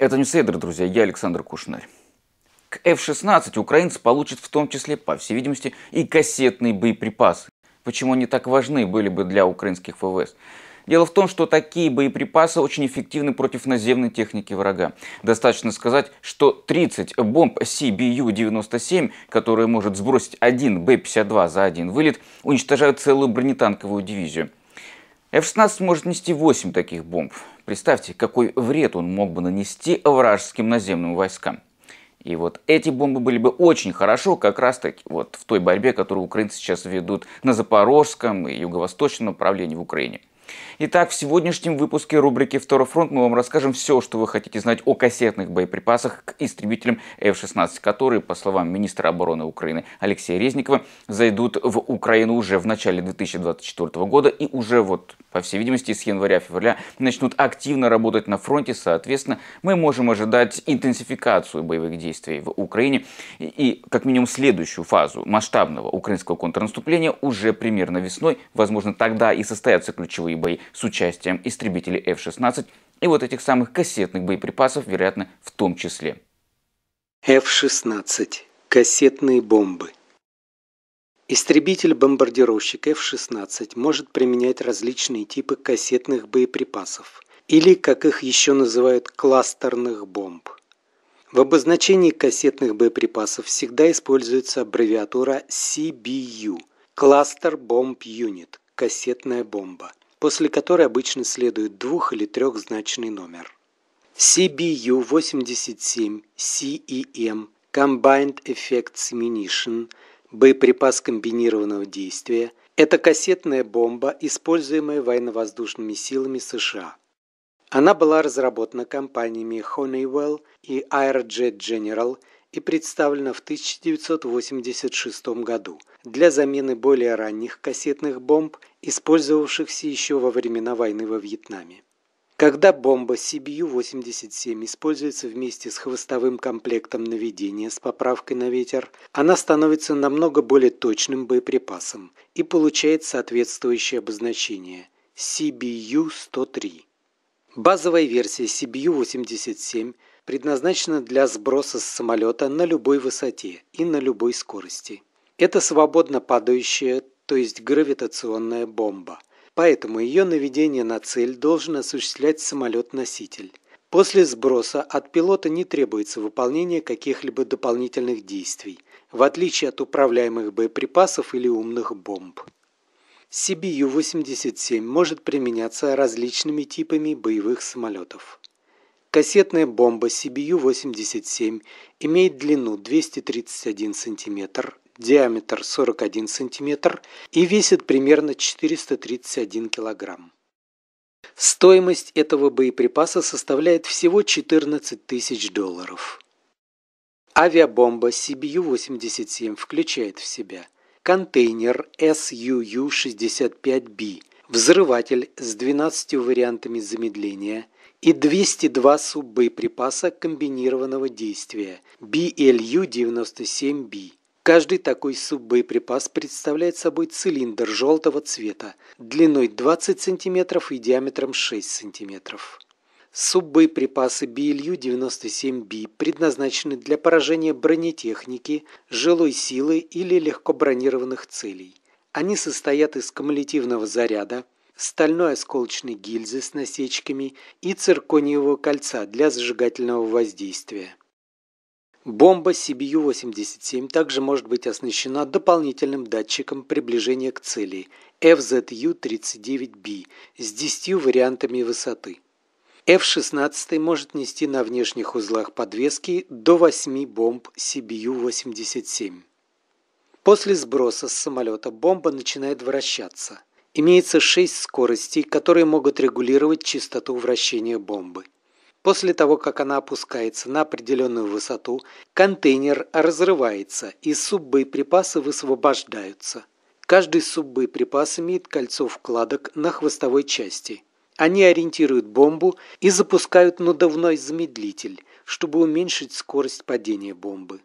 Это не Ньюсейдер, друзья, я Александр Кушнарь. К F-16 украинцы получат в том числе, по всей видимости, и кассетные боеприпасы. Почему они так важны были бы для украинских ВВС? Дело в том, что такие боеприпасы очень эффективны против наземной техники врага. Достаточно сказать, что 30 бомб CBU-97, которые может сбросить один B-52 за один вылет, уничтожают целую бронетанковую дивизию. F-16 может нести 8 таких бомб. Представьте, какой вред он мог бы нанести вражеским наземным войскам. И вот эти бомбы были бы очень хорошо как раз таки вот в той борьбе, которую украинцы сейчас ведут на Запорожском и Юго-Восточном направлении в Украине. Итак, в сегодняшнем выпуске рубрики «Второй фронт» мы вам расскажем все, что вы хотите знать о кассетных боеприпасах к истребителям F-16, которые, по словам министра обороны Украины Алексея Резникова, зайдут в Украину уже в начале 2024 года и уже вот, по всей видимости, с января-февраля начнут активно работать на фронте. Соответственно, мы можем ожидать интенсификацию боевых действий в Украине и, и как минимум следующую фазу масштабного украинского контрнаступления уже примерно весной. Возможно, тогда и состоятся ключевые бои с участием истребителей F-16 и вот этих самых кассетных боеприпасов, вероятно, в том числе. F-16. Кассетные бомбы. Истребитель-бомбардировщик F-16 может применять различные типы кассетных боеприпасов, или, как их еще называют, кластерных бомб. В обозначении кассетных боеприпасов всегда используется аббревиатура CBU – кластер бомб юнит – кассетная бомба – после которой обычно следует двух- или трехзначный номер. CBU-87 CEM Combined Effects Munition боеприпас комбинированного действия – это кассетная бомба, используемая военно-воздушными силами США. Она была разработана компаниями Honeywell и Aerojet General и представлена в 1986 году – для замены более ранних кассетных бомб, использовавшихся еще во времена войны во Вьетнаме. Когда бомба CBU-87 используется вместе с хвостовым комплектом наведения с поправкой на ветер, она становится намного более точным боеприпасом и получает соответствующее обозначение – CBU-103. Базовая версия CBU-87 предназначена для сброса с самолета на любой высоте и на любой скорости – это свободно падающая, то есть гравитационная бомба. Поэтому ее наведение на цель должен осуществлять самолет-носитель. После сброса от пилота не требуется выполнение каких-либо дополнительных действий, в отличие от управляемых боеприпасов или умных бомб. CBU-87 может применяться различными типами боевых самолетов. Кассетная бомба CBU-87 имеет длину 231 см, диаметр 41 см и весит примерно 431 кг. Стоимость этого боеприпаса составляет всего 14 тысяч долларов. Авиабомба CBU-87 включает в себя контейнер SUU-65B, взрыватель с 12 вариантами замедления и 202 суббоеприпаса комбинированного действия BLU-97B Каждый такой суббоеприпас представляет собой цилиндр желтого цвета длиной 20 см и диаметром 6 см. Суббоеприпасы BLU-97B предназначены для поражения бронетехники, жилой силы или легко бронированных целей. Они состоят из кумулятивного заряда, стальной осколочной гильзы с насечками и циркониевого кольца для зажигательного воздействия. Бомба CBU-87 также может быть оснащена дополнительным датчиком приближения к цели FZU-39B с 10 вариантами высоты. F-16 может нести на внешних узлах подвески до 8 бомб CBU-87. После сброса с самолета бомба начинает вращаться. Имеется 6 скоростей, которые могут регулировать частоту вращения бомбы. После того, как она опускается на определенную высоту, контейнер разрывается и суббоеприпасы высвобождаются. Каждый суббоеприпас имеет кольцо вкладок на хвостовой части. Они ориентируют бомбу и запускают надувной замедлитель, чтобы уменьшить скорость падения бомбы.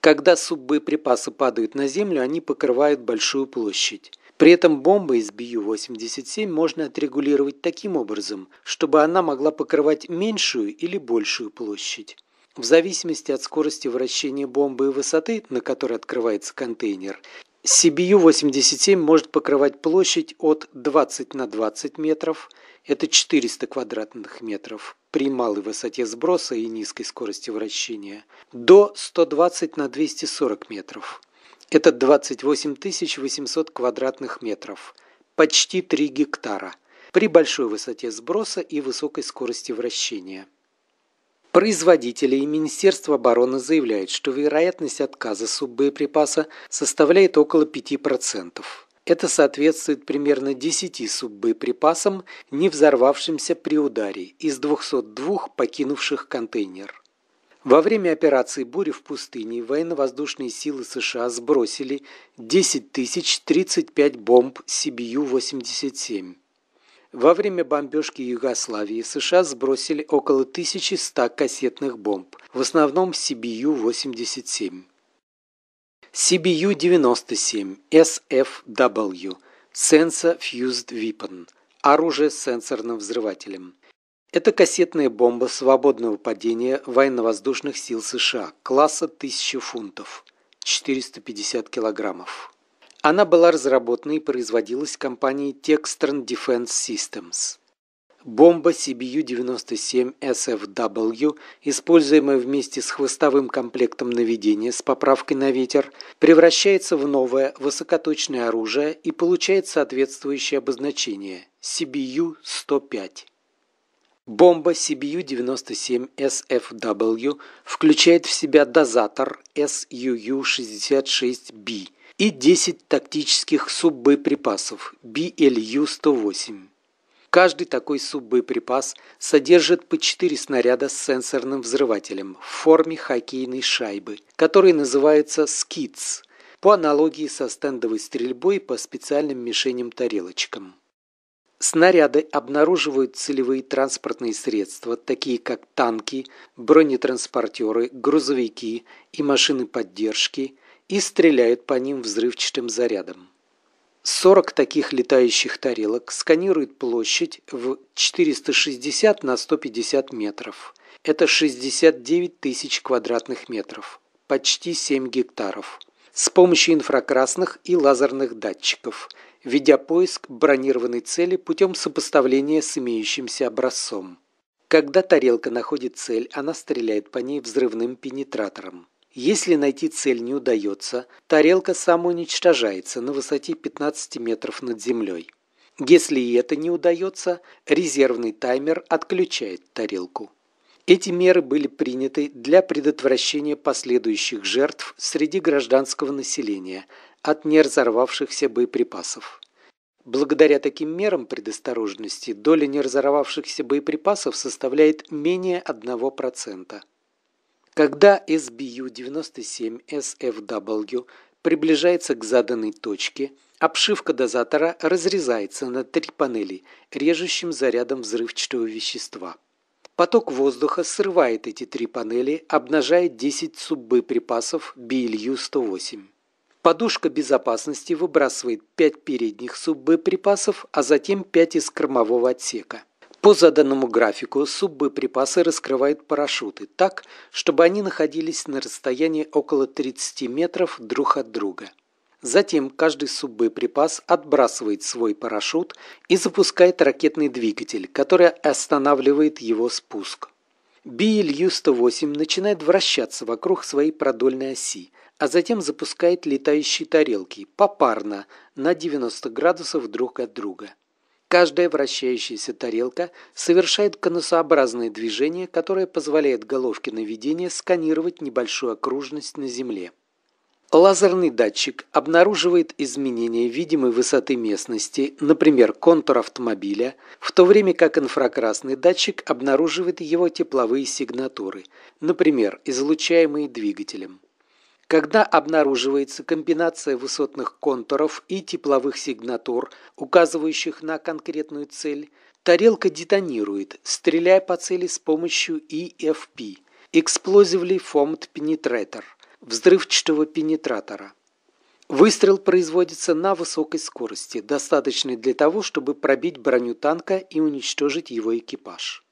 Когда суббоеприпасы падают на землю, они покрывают большую площадь. При этом бомба из Бью-87 можно отрегулировать таким образом, чтобы она могла покрывать меньшую или большую площадь. В зависимости от скорости вращения бомбы и высоты, на которой открывается контейнер, CBU-87 может покрывать площадь от 20 на 20 метров, это 400 квадратных метров, при малой высоте сброса и низкой скорости вращения, до 120 на 240 метров. Это 28 800 квадратных метров, почти 3 гектара, при большой высоте сброса и высокой скорости вращения. Производители и Министерство обороны заявляют, что вероятность отказа суббоеприпаса составляет около 5%. Это соответствует примерно 10 суббоеприпасам, не взорвавшимся при ударе, из 202 покинувших контейнер. Во время операции «Бури» в пустыне» военно-воздушные силы США сбросили 10 035 бомб CBU-87. Во время бомбежки Югославии США сбросили около 1100 кассетных бомб, в основном CBU-87. CBU-97, SFW, Sensor Fused Weapon, оружие с сенсорным взрывателем – это кассетная бомба свободного падения военно-воздушных сил США класса 1000 фунтов, 450 килограммов. Она была разработана и производилась компанией Textron Defense Systems. Бомба CBU-97SFW, используемая вместе с хвостовым комплектом наведения с поправкой на ветер, превращается в новое высокоточное оружие и получает соответствующее обозначение CBU-105. Бомба CBU-97SFW включает в себя дозатор SUU-66B и 10 тактических суббоеприпасов BLU-108. Каждый такой суббоеприпас содержит по 4 снаряда с сенсорным взрывателем в форме хоккейной шайбы, которые называются «скидс», по аналогии со стендовой стрельбой по специальным мишеням-тарелочкам. Снаряды обнаруживают целевые транспортные средства, такие как танки, бронетранспортеры, грузовики и машины поддержки, и стреляют по ним взрывчатым зарядом. 40 таких летающих тарелок сканируют площадь в 460 на 150 метров. Это 69 тысяч квадратных метров, почти 7 гектаров. С помощью инфракрасных и лазерных датчиков – ведя поиск бронированной цели путем сопоставления с имеющимся образцом. Когда тарелка находит цель, она стреляет по ней взрывным пенетратором. Если найти цель не удается, тарелка самоуничтожается на высоте 15 метров над землей. Если и это не удается, резервный таймер отключает тарелку. Эти меры были приняты для предотвращения последующих жертв среди гражданского населения от не разорвавшихся боеприпасов. Благодаря таким мерам предосторожности доля не разорвавшихся боеприпасов составляет менее 1%. Когда SBU-97SFW приближается к заданной точке, обшивка дозатора разрезается на три панели режущим зарядом взрывчатого вещества – Поток воздуха срывает эти три панели, обнажая 10 суббоеприпасов BLU-108. Подушка безопасности выбрасывает 5 передних суббоеприпасов, а затем 5 из кормового отсека. По заданному графику суббоеприпасы раскрывают парашюты так, чтобы они находились на расстоянии около 30 метров друг от друга. Затем каждый суббоеприпас отбрасывает свой парашют и запускает ракетный двигатель, который останавливает его спуск. Биэль-Ю-108 начинает вращаться вокруг своей продольной оси, а затем запускает летающие тарелки попарно на 90 градусов друг от друга. Каждая вращающаяся тарелка совершает конусообразное движение, которое позволяет головке наведения сканировать небольшую окружность на Земле. Лазерный датчик обнаруживает изменения видимой высоты местности, например, контур автомобиля, в то время как инфракрасный датчик обнаруживает его тепловые сигнатуры, например, излучаемые двигателем. Когда обнаруживается комбинация высотных контуров и тепловых сигнатур, указывающих на конкретную цель, тарелка детонирует, стреляя по цели с помощью EFP – Explosively Formed Penetrator взрывчатого пенетратора. Выстрел производится на высокой скорости, достаточной для того, чтобы пробить броню танка и уничтожить его экипаж.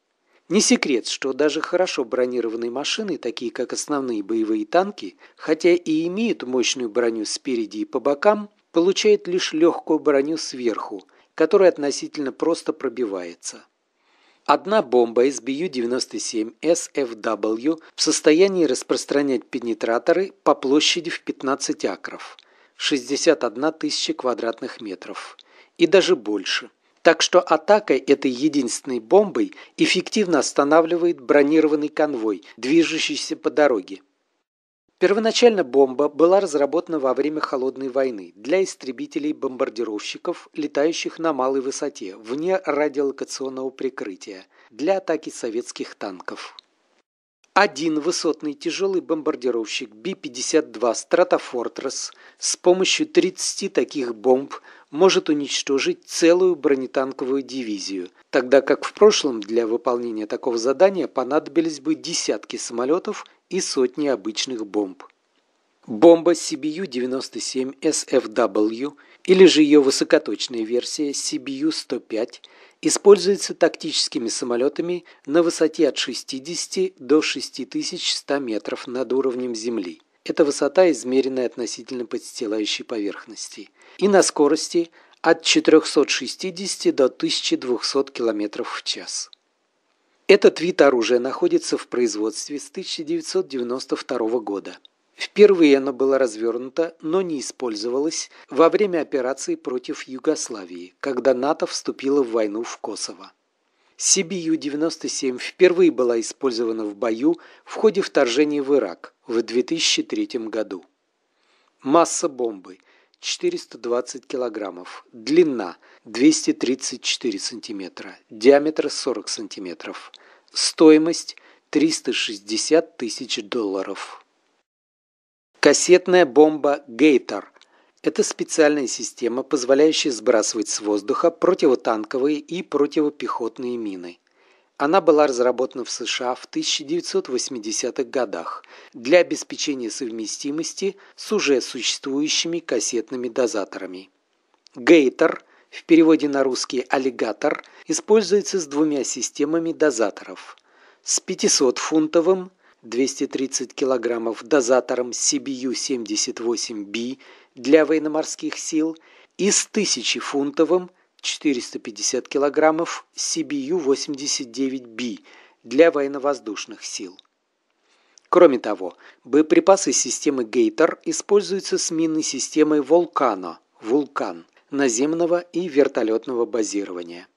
Не секрет, что даже хорошо бронированные машины, такие как основные боевые танки, хотя и имеют мощную броню спереди и по бокам, получают лишь легкую броню сверху, которая относительно просто пробивается. Одна бомба из BU-97 SFW в состоянии распространять пенетраторы по площади в 15 акров, 61 тысяча квадратных метров, и даже больше. Так что атака этой единственной бомбой эффективно останавливает бронированный конвой, движущийся по дороге. Первоначально бомба была разработана во время Холодной войны для истребителей-бомбардировщиков, летающих на малой высоте, вне радиолокационного прикрытия, для атаки советских танков один высотный тяжелый бомбардировщик b 52 «Стратофортрес» с помощью 30 таких бомб может уничтожить целую бронетанковую дивизию, тогда как в прошлом для выполнения такого задания понадобились бы десятки самолетов и сотни обычных бомб. Бомба CBU-97 SFW или же ее высокоточная версия CBU-105 Используется тактическими самолетами на высоте от 60 до 6100 метров над уровнем Земли. Это высота, измеренная относительно подстилающей поверхности. И на скорости от 460 до 1200 км в час. Этот вид оружия находится в производстве с 1992 года. Впервые она была развернута, но не использовалась во время операции против Югославии, когда НАТО вступило в войну в Косово. CBU-97 впервые была использована в бою в ходе вторжения в Ирак в 2003 году. Масса бомбы – 420 килограммов, длина 234 сантиметра, диаметр 40 сантиметров, стоимость 360 тысяч долларов. Кассетная бомба «Гейтер» – это специальная система, позволяющая сбрасывать с воздуха противотанковые и противопехотные мины. Она была разработана в США в 1980-х годах для обеспечения совместимости с уже существующими кассетными дозаторами. «Гейтер» в переводе на русский «аллигатор» используется с двумя системами дозаторов – с 500-фунтовым – 230 килограммов дозатором CBU-78B для военно-морских сил и с 1000 фунтовым 450 килограммов CBU-89B для военно-воздушных сил. Кроме того, боеприпасы системы «Гейтер» используются с минной системой «Волкано» «Вулкан» наземного и вертолетного базирования.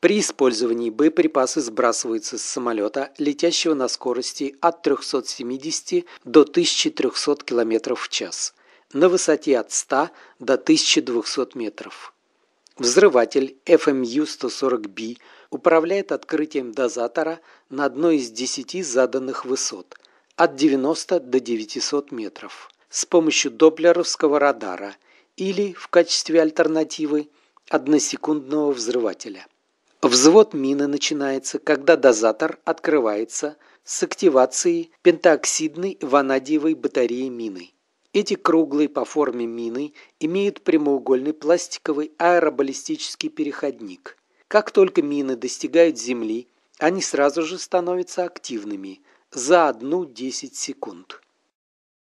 При использовании боеприпасы сбрасываются с самолета, летящего на скорости от 370 до 1300 км в час, на высоте от 100 до 1200 метров. Взрыватель FMU-140B эм управляет открытием дозатора на одной из 10 заданных высот – от 90 до 900 метров – с помощью доплеровского радара или, в качестве альтернативы, односекундного взрывателя – Взвод мины начинается, когда дозатор открывается с активацией пентаоксидной ванадиевой батареи мины. Эти круглые по форме мины имеют прямоугольный пластиковый аэробаллистический переходник. Как только мины достигают земли, они сразу же становятся активными за 1-10 секунд.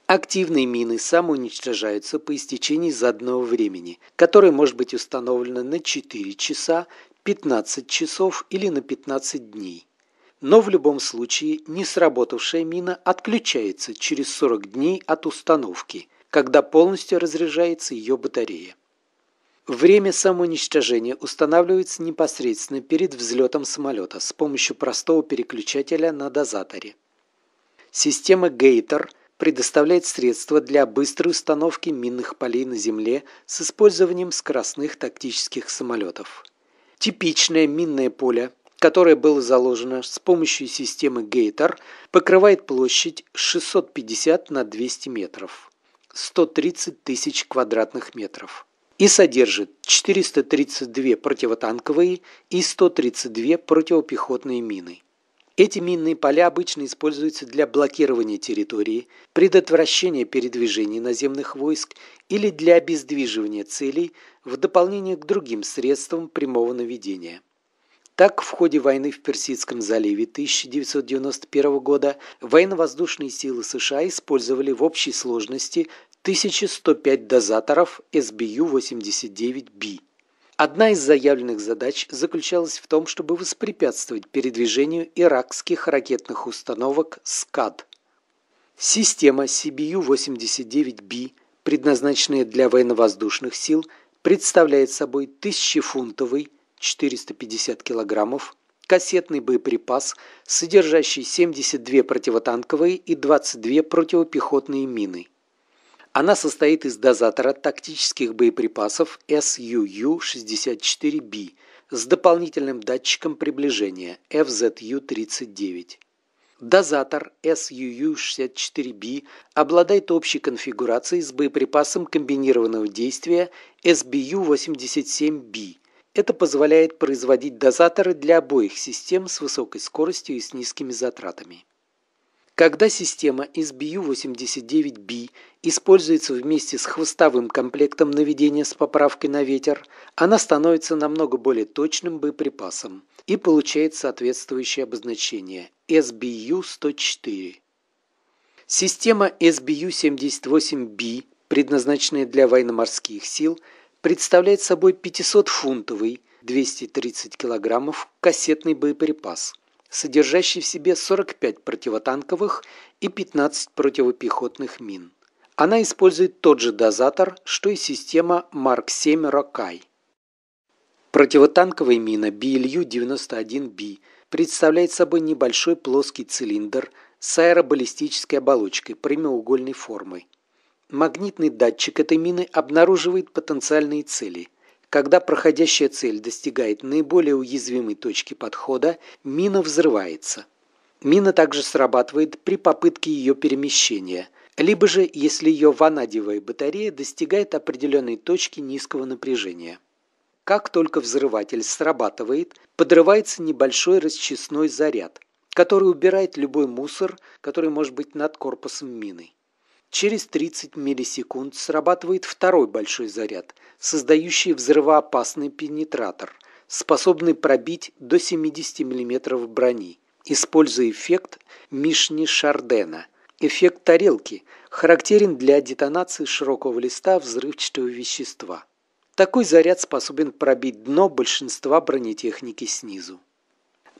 Активные мины самоуничтожаются по истечении заданного времени, которое может быть установлено на 4 часа, 15 часов или на 15 дней. Но в любом случае не сработавшая мина отключается через 40 дней от установки, когда полностью разряжается ее батарея. Время самоуничтожения устанавливается непосредственно перед взлетом самолета с помощью простого переключателя на дозаторе. Система Гейтер предоставляет средства для быстрой установки минных полей на земле с использованием скоростных тактических самолетов. Типичное минное поле, которое было заложено с помощью системы Гейтер, покрывает площадь 650 на 200 метров, 130 тысяч квадратных метров и содержит 432 противотанковые и 132 противопехотные мины. Эти минные поля обычно используются для блокирования территории, предотвращения передвижений наземных войск или для обездвиживания целей в дополнение к другим средствам прямого наведения. Так, в ходе войны в Персидском заливе 1991 года военно-воздушные силы США использовали в общей сложности 1105 дозаторов sbu 89 b Одна из заявленных задач заключалась в том, чтобы воспрепятствовать передвижению иракских ракетных установок «СКАД». Система CBU-89B, предназначенная для военно-воздушных сил, представляет собой 1000-фунтовый 450 килограммов кассетный боеприпас, содержащий 72 противотанковые и 22 противопехотные мины. Она состоит из дозатора тактических боеприпасов SUU-64B с дополнительным датчиком приближения FZU-39. Дозатор SUU-64B обладает общей конфигурацией с боеприпасом комбинированного действия SBU-87B. Это позволяет производить дозаторы для обоих систем с высокой скоростью и с низкими затратами. Когда система SBU-89B используется вместе с хвостовым комплектом наведения с поправкой на ветер, она становится намного более точным боеприпасом и получает соответствующее обозначение SBU-104. Система SBU-78B, предназначенная для военно-морских сил, представляет собой 500-фунтовый 230 кг кассетный боеприпас – содержащий в себе 45 противотанковых и 15 противопехотных мин. Она использует тот же дозатор, что и система Mark 7 Рокай. Противотанковая мина BLU-91B представляет собой небольшой плоский цилиндр с аэробаллистической оболочкой прямоугольной формы. Магнитный датчик этой мины обнаруживает потенциальные цели – когда проходящая цель достигает наиболее уязвимой точки подхода, мина взрывается. Мина также срабатывает при попытке ее перемещения, либо же если ее ванадевая батарея достигает определенной точки низкого напряжения. Как только взрыватель срабатывает, подрывается небольшой расчесной заряд, который убирает любой мусор, который может быть над корпусом мины. Через 30 миллисекунд срабатывает второй большой заряд, создающий взрывоопасный пенетратор, способный пробить до 70 мм брони, используя эффект Мишни Шардена. Эффект тарелки характерен для детонации широкого листа взрывчатого вещества. Такой заряд способен пробить дно большинства бронетехники снизу.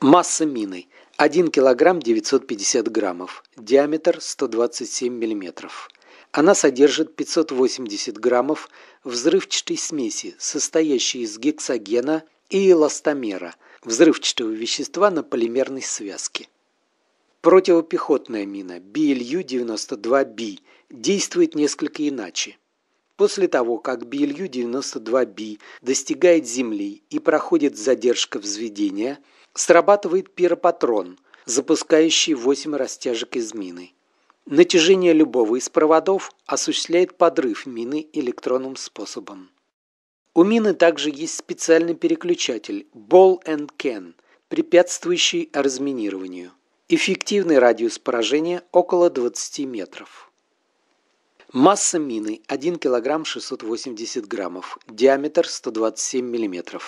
Масса мины 1 килограмм 950 граммов, диаметр 127 миллиметров. Она содержит 580 граммов взрывчатой смеси, состоящей из гексогена и эластомера, взрывчатого вещества на полимерной связке. Противопехотная мина BLU-92B действует несколько иначе. После того, как BLU-92B достигает земли и проходит задержка взведения – Срабатывает пиропатрон, запускающий 8 растяжек из мины. Натяжение любого из проводов осуществляет подрыв мины электронным способом. У мины также есть специальный переключатель Ball and Can, препятствующий разминированию. Эффективный радиус поражения около 20 метров. Масса мины 1 кг 680 граммов, диаметр 127 мм.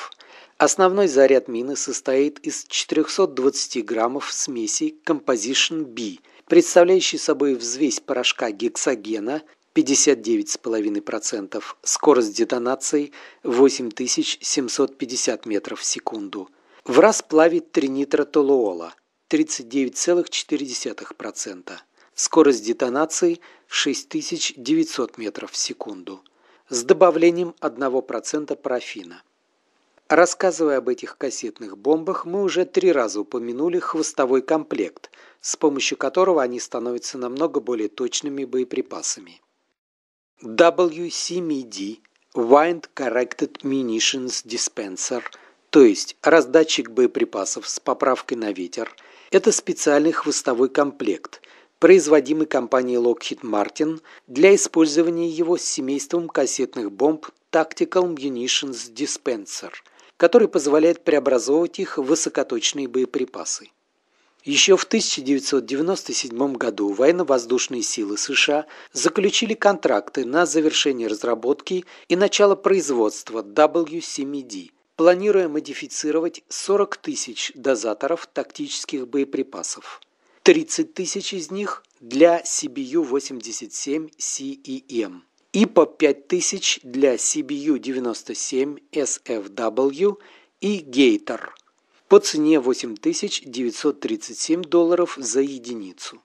Основной заряд мины состоит из 420 граммов смеси Composition B, представляющей собой взвесь порошка гексогена 59,5%, скорость детонации 8750 метров в секунду. В расплаве тринитротолуола 39,4%, скорость детонации 6900 метров в секунду с добавлением 1% парафина. Рассказывая об этих кассетных бомбах, мы уже три раза упомянули хвостовой комплект, с помощью которого они становятся намного более точными боеприпасами. WCMD – Wind Corrected Munitions Dispenser, то есть раздатчик боеприпасов с поправкой на ветер, это специальный хвостовой комплект, производимый компанией Lockheed Martin для использования его с семейством кассетных бомб Tactical Munitions Dispenser – который позволяет преобразовывать их в высокоточные боеприпасы. Еще в 1997 году военно-воздушные силы США заключили контракты на завершение разработки и начало производства W7D, планируя модифицировать 40 тысяч дозаторов тактических боеприпасов. 30 тысяч из них для CBU-87 CEM – и по 5000 для CBU-97, SFW и Gator по цене 8937 долларов за единицу.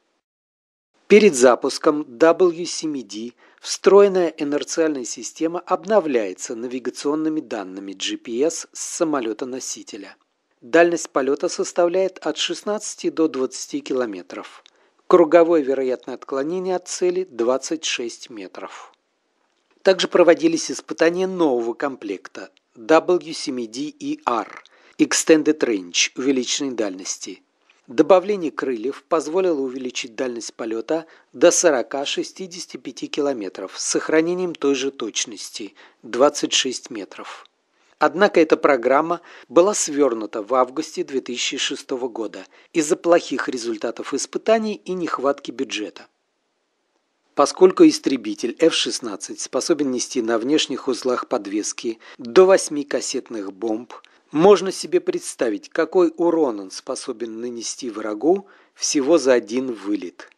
Перед запуском W7D встроенная инерциальная система обновляется навигационными данными GPS с самолета-носителя. Дальность полета составляет от 16 до 20 километров. Круговое вероятное отклонение от цели 26 метров. Также проводились испытания нового комплекта W7D-ER Extended Range увеличенной дальности. Добавление крыльев позволило увеличить дальность полета до 40-65 км с сохранением той же точности – 26 метров. Однако эта программа была свернута в августе 2006 года из-за плохих результатов испытаний и нехватки бюджета. Поскольку истребитель F-16 способен нести на внешних узлах подвески до 8 кассетных бомб, можно себе представить, какой урон он способен нанести врагу всего за один вылет.